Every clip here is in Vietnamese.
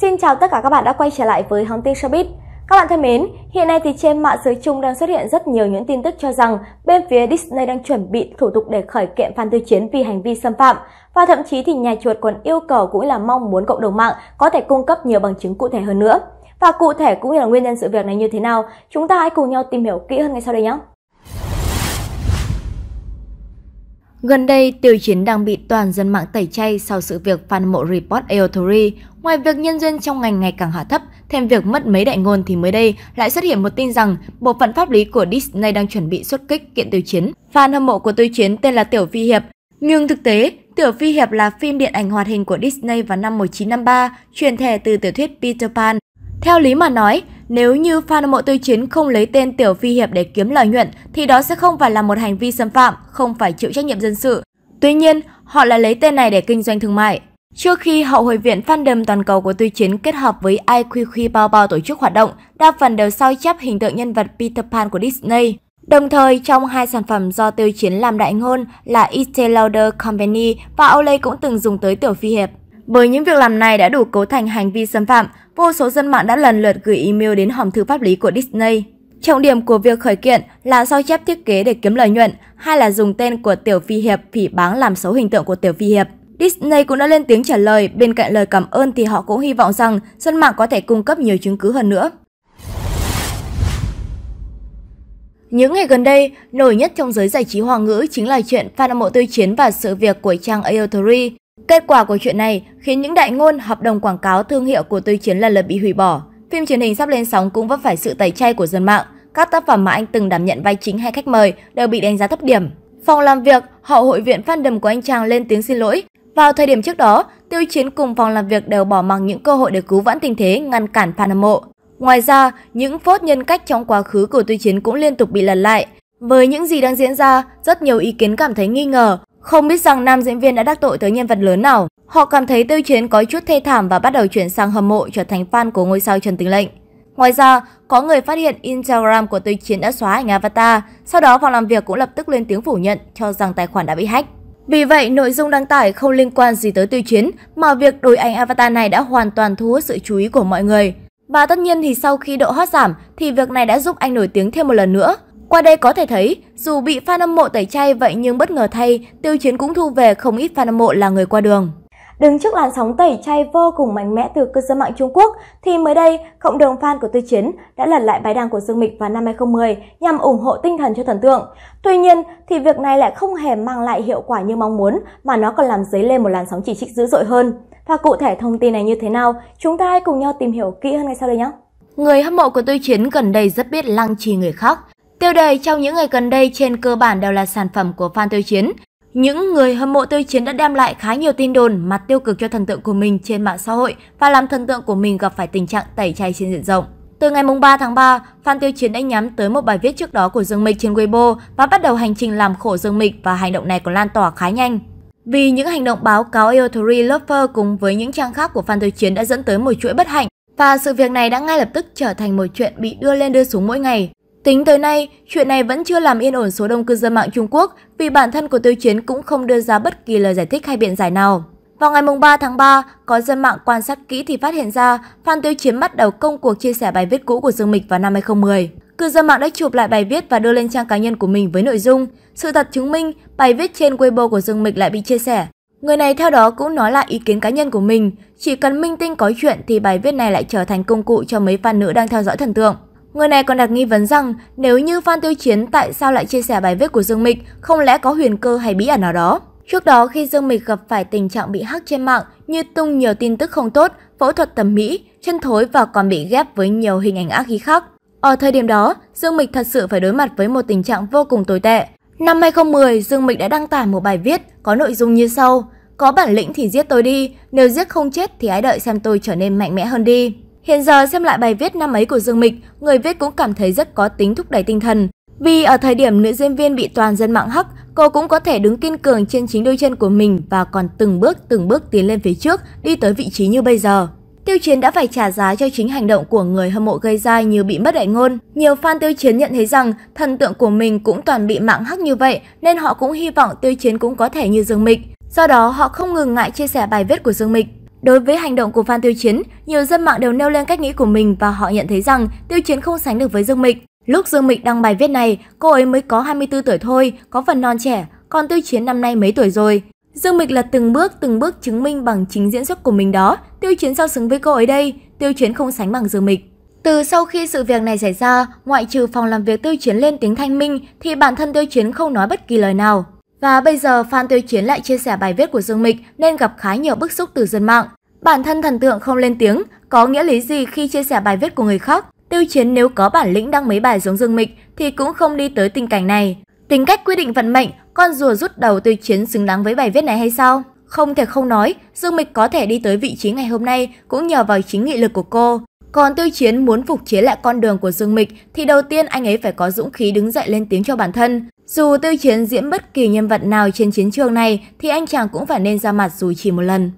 Xin chào tất cả các bạn đã quay trở lại với Hóng Tin Showbiz. Các bạn thân mến, hiện nay thì trên mạng giới chung đang xuất hiện rất nhiều những tin tức cho rằng bên phía Disney đang chuẩn bị thủ tục để khởi kiện Phan Tư Chiến vì hành vi xâm phạm và thậm chí thì nhà chuột còn yêu cầu cũng là mong muốn cộng đồng mạng có thể cung cấp nhiều bằng chứng cụ thể hơn nữa. Và cụ thể cũng như là nguyên nhân sự việc này như thế nào, chúng ta hãy cùng nhau tìm hiểu kỹ hơn ngay sau đây nhé. Gần đây, Tiêu Chiến đang bị toàn dân mạng tẩy chay sau sự việc fan mộ report Aotori. Ngoài việc nhân duyên trong ngành ngày càng hạ thấp, thêm việc mất mấy đại ngôn thì mới đây lại xuất hiện một tin rằng bộ phận pháp lý của Disney đang chuẩn bị xuất kích kiện Tiêu Chiến. Fan hâm mộ của Tiêu Chiến tên là Tiểu Phi Hiệp. Nhưng thực tế, Tiểu Phi Hiệp là phim điện ảnh hoạt hình của Disney vào năm 1953, truyền thể từ tiểu thuyết Peter Pan. Theo lý mà nói, nếu như fan hâm mộ Tư Chiến không lấy tên Tiểu Phi Hiệp để kiếm lợi nhuận thì đó sẽ không phải là một hành vi xâm phạm, không phải chịu trách nhiệm dân sự. Tuy nhiên, họ lại lấy tên này để kinh doanh thương mại. Trước khi Hậu hội viện fandom toàn cầu của Tư Chiến kết hợp với IQQ Bao Bao tổ chức hoạt động, đa phần đều sao chép hình tượng nhân vật Peter Pan của Disney. Đồng thời, trong hai sản phẩm do Tư Chiến làm đại ngôn là Estee Lauder Company và Olay cũng từng dùng tới Tiểu Phi Hiệp. Bởi những việc làm này đã đủ cấu thành hành vi xâm phạm, vô số dân mạng đã lần lượt gửi email đến hòm thư pháp lý của Disney. Trọng điểm của việc khởi kiện là sao chép thiết kế để kiếm lợi nhuận hay là dùng tên của Tiểu Phi Hiệp phỉ báng làm xấu hình tượng của Tiểu Phi Hiệp. Disney cũng đã lên tiếng trả lời, bên cạnh lời cảm ơn thì họ cũng hy vọng rằng dân mạng có thể cung cấp nhiều chứng cứ hơn nữa. Những ngày gần đây, nổi nhất trong giới giải trí hoa ngữ chính là chuyện fan hâm mộ Tư chiến và sự việc của trang Aotori. Kết quả của chuyện này khiến những đại ngôn hợp đồng quảng cáo thương hiệu của Tây Chiến lần lượt bị hủy bỏ. Phim truyền hình sắp lên sóng cũng vấp phải sự tẩy chay của dân mạng. Các tác phẩm mà anh từng đảm nhận vai chính hay khách mời đều bị đánh giá thấp điểm. Phòng làm việc, hậu hội viện fan đầm của anh chàng lên tiếng xin lỗi. Vào thời điểm trước đó, Tiêu Chiến cùng phòng làm việc đều bỏ mặc những cơ hội để cứu vãn tình thế ngăn cản fan hâm mộ. Ngoài ra, những phốt nhân cách trong quá khứ của Tiêu Chiến cũng liên tục bị lật lại. Với những gì đang diễn ra, rất nhiều ý kiến cảm thấy nghi ngờ không biết rằng nam diễn viên đã đắc tội tới nhân vật lớn nào. Họ cảm thấy tiêu chiến có chút thê thảm và bắt đầu chuyển sang hâm mộ trở thành fan của ngôi sao Trần Tình Lệnh. Ngoài ra, có người phát hiện Instagram của Tiêu Chiến đã xóa ảnh avatar, sau đó phòng làm việc cũng lập tức lên tiếng phủ nhận cho rằng tài khoản đã bị hack. Vì vậy, nội dung đăng tải không liên quan gì tới Tiêu Chiến, mà việc đổi ảnh avatar này đã hoàn toàn thu hút sự chú ý của mọi người. Và tất nhiên thì sau khi độ hot giảm thì việc này đã giúp anh nổi tiếng thêm một lần nữa. Qua đây có thể thấy, dù bị fan hâm mộ tẩy chay vậy nhưng bất ngờ thay, Tiêu Chiến cũng thu về không ít fan hâm mộ là người qua đường. Đứng trước làn sóng tẩy chay vô cùng mạnh mẽ từ cư dân mạng Trung Quốc, thì mới đây, cộng đồng fan của Tư Chiến đã lật lại bài đăng của Dương Mịch vào năm 2010 nhằm ủng hộ tinh thần cho thần tượng. Tuy nhiên, thì việc này lại không hề mang lại hiệu quả như mong muốn, mà nó còn làm dấy lên một làn sóng chỉ trích dữ dội hơn. Và cụ thể thông tin này như thế nào, chúng ta hãy cùng nhau tìm hiểu kỹ hơn ngay sau đây nhé! Người hâm mộ của Tư Chiến gần đây rất biết lăng trì người khác, Tiêu đề trong những ngày gần đây trên cơ bản đều là sản phẩm của fan Tiêu Chiến. Những người hâm mộ Tiêu Chiến đã đem lại khá nhiều tin đồn mặt tiêu cực cho thần tượng của mình trên mạng xã hội và làm thần tượng của mình gặp phải tình trạng tẩy chay trên diện rộng. Từ ngày 3 tháng 3, fan Tiêu Chiến đã nhắm tới một bài viết trước đó của Dương Mịch trên Weibo và bắt đầu hành trình làm khổ Dương Mịch và hành động này còn lan tỏa khá nhanh. Vì những hành động báo cáo Eotory Lover cùng với những trang khác của fan Tiêu Chiến đã dẫn tới một chuỗi bất hạnh và sự việc này đã ngay lập tức trở thành một chuyện bị đưa lên đưa xuống mỗi ngày. Tính tới nay, chuyện này vẫn chưa làm yên ổn số đông cư dân mạng Trung Quốc vì bản thân của Tiêu Chiến cũng không đưa ra bất kỳ lời giải thích hay biện giải nào. Vào ngày 3 tháng 3, có dân mạng quan sát kỹ thì phát hiện ra Phan Tiêu Chiến bắt đầu công cuộc chia sẻ bài viết cũ của Dương Mịch vào năm 2010. Cư dân mạng đã chụp lại bài viết và đưa lên trang cá nhân của mình với nội dung Sự thật chứng minh, bài viết trên Weibo của Dương Mịch lại bị chia sẻ. Người này theo đó cũng nói lại ý kiến cá nhân của mình, chỉ cần minh tinh có chuyện thì bài viết này lại trở thành công cụ cho mấy fan nữ đang theo dõi thần tượng. Người này còn đặt nghi vấn rằng nếu như Phan Tiêu Chiến tại sao lại chia sẻ bài viết của Dương Mịch, không lẽ có huyền cơ hay bí ẩn nào đó? Trước đó khi Dương Mịch gặp phải tình trạng bị hack trên mạng như tung nhiều tin tức không tốt, phẫu thuật thẩm mỹ, chân thối và còn bị ghép với nhiều hình ảnh ác khí khác. Ở thời điểm đó, Dương Mịch thật sự phải đối mặt với một tình trạng vô cùng tồi tệ. Năm 2010, Dương Mịch đã đăng tải một bài viết có nội dung như sau. Có bản lĩnh thì giết tôi đi, nếu giết không chết thì hãy đợi xem tôi trở nên mạnh mẽ hơn đi. Hiện giờ xem lại bài viết năm ấy của Dương Mịch, người viết cũng cảm thấy rất có tính thúc đẩy tinh thần. Vì ở thời điểm nữ diễn viên bị toàn dân mạng hắc, cô cũng có thể đứng kiên cường trên chính đôi chân của mình và còn từng bước từng bước tiến lên phía trước, đi tới vị trí như bây giờ. Tiêu Chiến đã phải trả giá cho chính hành động của người hâm mộ gây ra như bị mất đại ngôn. Nhiều fan Tiêu Chiến nhận thấy rằng thần tượng của mình cũng toàn bị mạng hắc như vậy nên họ cũng hy vọng Tiêu Chiến cũng có thể như Dương Mịch. Do đó, họ không ngừng ngại chia sẻ bài viết của Dương Mịch. Đối với hành động của Phan Tiêu Chiến, nhiều dân mạng đều nêu lên cách nghĩ của mình và họ nhận thấy rằng Tiêu Chiến không sánh được với Dương Mịch. Lúc Dương Mịch đăng bài viết này, cô ấy mới có 24 tuổi thôi, có phần non trẻ, còn Tiêu Chiến năm nay mấy tuổi rồi. Dương Mịch là từng bước từng bước chứng minh bằng chính diễn xuất của mình đó, Tiêu Chiến sao xứng với cô ấy đây, Tiêu Chiến không sánh bằng Dương Mịch. Từ sau khi sự việc này xảy ra, ngoại trừ phòng làm việc Tiêu Chiến lên tiếng thanh minh thì bản thân Tiêu Chiến không nói bất kỳ lời nào. Và bây giờ fan Tiêu Chiến lại chia sẻ bài viết của Dương Mịch nên gặp khá nhiều bức xúc từ dân mạng. Bản thân thần tượng không lên tiếng, có nghĩa lý gì khi chia sẻ bài viết của người khác. Tiêu Chiến nếu có bản lĩnh đăng mấy bài giống Dương Mịch thì cũng không đi tới tình cảnh này. Tính cách quyết định vận mệnh, con rùa rút đầu Tiêu Chiến xứng đáng với bài viết này hay sao? Không thể không nói, Dương Mịch có thể đi tới vị trí ngày hôm nay cũng nhờ vào chính nghị lực của cô. Còn Tiêu Chiến muốn phục chế lại con đường của Dương Mịch thì đầu tiên anh ấy phải có dũng khí đứng dậy lên tiếng cho bản thân. Dù Tiêu Chiến diễn bất kỳ nhân vật nào trên chiến trường này thì anh chàng cũng phải nên ra mặt dù chỉ một lần.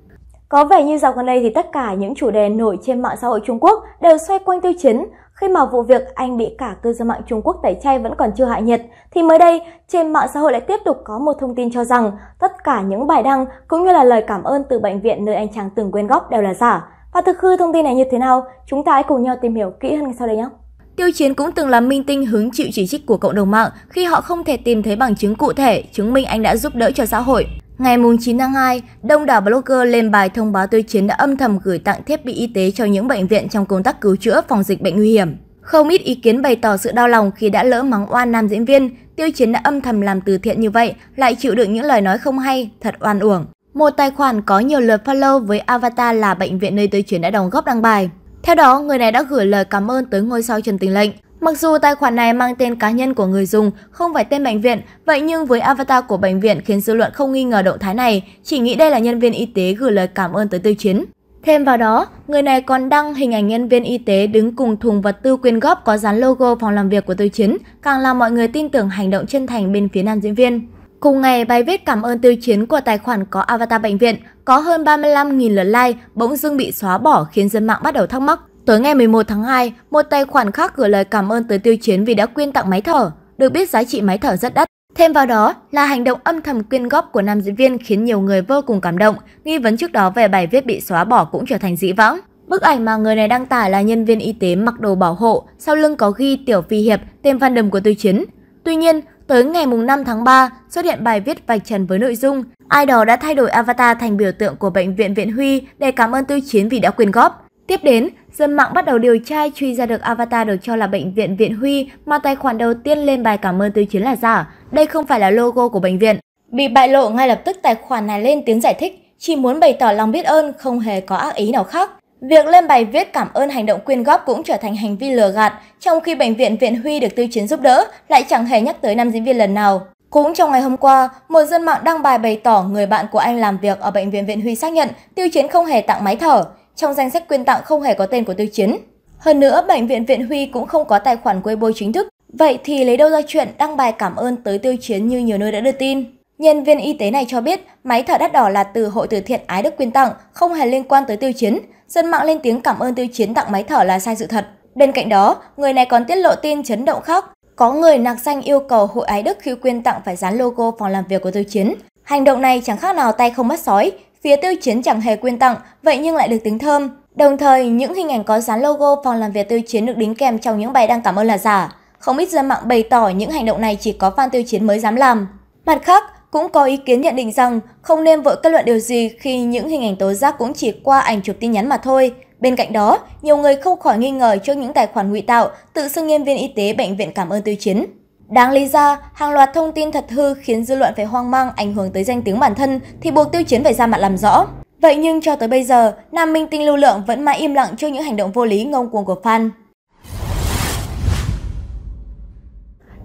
Có vẻ như dạo gần đây thì tất cả những chủ đề nổi trên mạng xã hội Trung Quốc đều xoay quanh tiêu Chiến. Khi mà vụ việc anh bị cả cư dân mạng Trung Quốc tẩy chay vẫn còn chưa hạ nhiệt, thì mới đây trên mạng xã hội lại tiếp tục có một thông tin cho rằng tất cả những bài đăng cũng như là lời cảm ơn từ bệnh viện nơi anh chàng từng quyên góp đều là giả. Và thực hư thông tin này như thế nào, chúng ta hãy cùng nhau tìm hiểu kỹ hơn ngay sau đây nhé. Tiêu Chiến cũng từng là minh tinh hứng chịu chỉ trích của cộng đồng mạng khi họ không thể tìm thấy bằng chứng cụ thể chứng minh anh đã giúp đỡ cho xã hội. Ngày 9 tháng 2, đông đảo blogger lên bài thông báo tuyên chiến đã âm thầm gửi tặng thiết bị y tế cho những bệnh viện trong công tác cứu chữa phòng dịch bệnh nguy hiểm. Không ít ý kiến bày tỏ sự đau lòng khi đã lỡ mắng oan nam diễn viên, tiêu chiến đã âm thầm làm từ thiện như vậy, lại chịu đựng những lời nói không hay, thật oan uổng. Một tài khoản có nhiều lượt follow với avatar là bệnh viện nơi tiêu chiến đã đóng góp đăng bài. Theo đó, người này đã gửi lời cảm ơn tới ngôi sao Trần Tình Lệnh. Mặc dù tài khoản này mang tên cá nhân của người dùng, không phải tên bệnh viện, vậy nhưng với avatar của bệnh viện khiến dư luận không nghi ngờ động thái này, chỉ nghĩ đây là nhân viên y tế gửi lời cảm ơn tới Tiêu Chiến. Thêm vào đó, người này còn đăng hình ảnh nhân viên y tế đứng cùng thùng vật tư quyên góp có dán logo phòng làm việc của Tiêu Chiến, càng làm mọi người tin tưởng hành động chân thành bên phía nam diễn viên. Cùng ngày, bài viết cảm ơn tiêu chiến của tài khoản có avatar bệnh viện có hơn 35.000 lượt like bỗng dưng bị xóa bỏ khiến dân mạng bắt đầu thắc mắc Tới ngày 11 tháng 2, một tài khoản khác gửi lời cảm ơn tới Tiêu Chiến vì đã quyên tặng máy thở. Được biết giá trị máy thở rất đắt. Thêm vào đó là hành động âm thầm quyên góp của nam diễn viên khiến nhiều người vô cùng cảm động. Nghi vấn trước đó về bài viết bị xóa bỏ cũng trở thành dĩ vãng. Bức ảnh mà người này đăng tải là nhân viên y tế mặc đồ bảo hộ, sau lưng có ghi Tiểu Phi Hiệp, tên văn đầm của Tiêu Chiến. Tuy nhiên, tới ngày 5 tháng 3 xuất hiện bài viết vạch trần với nội dung Ai đó đã thay đổi avatar thành biểu tượng của Bệnh viện Viện Huy để cảm ơn Tiêu Chiến vì đã quyên góp. Tiếp đến, dân mạng bắt đầu điều tra truy ra được avatar được cho là bệnh viện Viện Huy mà tài khoản đầu tiên lên bài cảm ơn Tư Chiến là giả. Đây không phải là logo của bệnh viện. Bị bại lộ ngay lập tức tài khoản này lên tiếng giải thích, chỉ muốn bày tỏ lòng biết ơn, không hề có ác ý nào khác. Việc lên bài viết cảm ơn hành động quyên góp cũng trở thành hành vi lừa gạt, trong khi bệnh viện Viện Huy được Tư Chiến giúp đỡ lại chẳng hề nhắc tới nam diễn viên lần nào. Cũng trong ngày hôm qua, một dân mạng đăng bài bày tỏ người bạn của anh làm việc ở bệnh viện Viện Huy xác nhận Tiêu Chiến không hề tặng máy thở. Trong danh sách quyên tặng không hề có tên của Tiêu Chiến. Hơn nữa, Bệnh viện Viện Huy cũng không có tài khoản Weibo chính thức. Vậy thì lấy đâu ra chuyện đăng bài cảm ơn tới Tiêu Chiến như nhiều nơi đã đưa tin? Nhân viên y tế này cho biết máy thở đắt đỏ là từ hội từ thiện Ái Đức quyên tặng, không hề liên quan tới Tiêu Chiến. Dân mạng lên tiếng cảm ơn Tiêu Chiến tặng máy thở là sai sự thật. Bên cạnh đó, người này còn tiết lộ tin chấn động khác. Có người nạc danh yêu cầu hội Ái Đức khi quyên tặng phải dán logo phòng làm việc của Tiêu Chiến. Hành động này chẳng khác nào tay không bắt sói, Phía tiêu chiến chẳng hề quyên tặng, vậy nhưng lại được tính thơm. Đồng thời, những hình ảnh có dán logo phòng làm việc tiêu chiến được đính kèm trong những bài đăng cảm ơn là giả. Không ít dân mạng bày tỏ những hành động này chỉ có fan tiêu chiến mới dám làm. Mặt khác, cũng có ý kiến nhận định rằng không nên vội kết luận điều gì khi những hình ảnh tố giác cũng chỉ qua ảnh chụp tin nhắn mà thôi. Bên cạnh đó, nhiều người không khỏi nghi ngờ trước những tài khoản ngụy tạo tự xưng nhân viên y tế bệnh viện cảm ơn tiêu chiến. Đáng lý ra, hàng loạt thông tin thật hư khiến dư luận phải hoang mang ảnh hưởng tới danh tiếng bản thân thì buộc tiêu chiến phải ra mặt làm rõ. Vậy nhưng cho tới bây giờ, nam minh tinh lưu lượng vẫn mãi im lặng trước những hành động vô lý ngông cuồng của fan.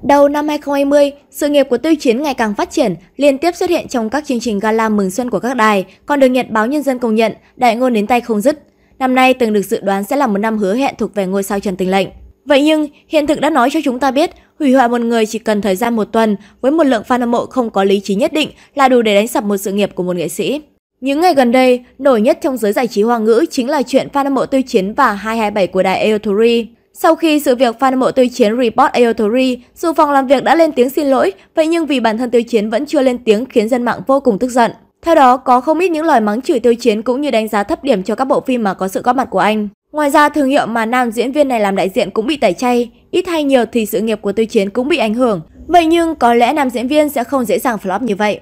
Đầu năm 2020, sự nghiệp của Tiêu Chiến ngày càng phát triển, liên tiếp xuất hiện trong các chương trình gala mừng xuân của các đài, còn được Nhật báo Nhân dân công nhận, đại ngôn đến tay không dứt. Năm nay từng được dự đoán sẽ là một năm hứa hẹn thuộc về ngôi sao Trần Tình Lệnh. Vậy nhưng, hiện thực đã nói cho chúng ta biết, hủy hoại một người chỉ cần thời gian một tuần với một lượng fan hâm mộ không có lý trí nhất định là đủ để đánh sập một sự nghiệp của một nghệ sĩ. Những ngày gần đây, nổi nhất trong giới giải trí hoa ngữ chính là chuyện fan hâm mộ tiêu chiến và 227 của đài Aotori. Sau khi sự việc fan hâm mộ tiêu chiến report Aotori, dù phòng làm việc đã lên tiếng xin lỗi, vậy nhưng vì bản thân tiêu chiến vẫn chưa lên tiếng khiến dân mạng vô cùng tức giận. Theo đó, có không ít những lời mắng chửi tiêu chiến cũng như đánh giá thấp điểm cho các bộ phim mà có sự góp mặt của anh. Ngoài ra, thương hiệu mà nam diễn viên này làm đại diện cũng bị tẩy chay, ít hay nhiều thì sự nghiệp của Tư Chiến cũng bị ảnh hưởng. Vậy nhưng có lẽ nam diễn viên sẽ không dễ dàng flop như vậy.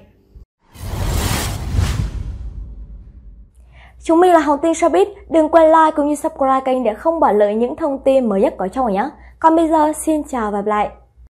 Chúng mình là Hồng Tinh Showbiz, đừng quên like cũng như subscribe kênh để không bỏ lỡ những thông tin mới nhất có trong nhé. Còn bây giờ, xin chào và hẹn gặp lại!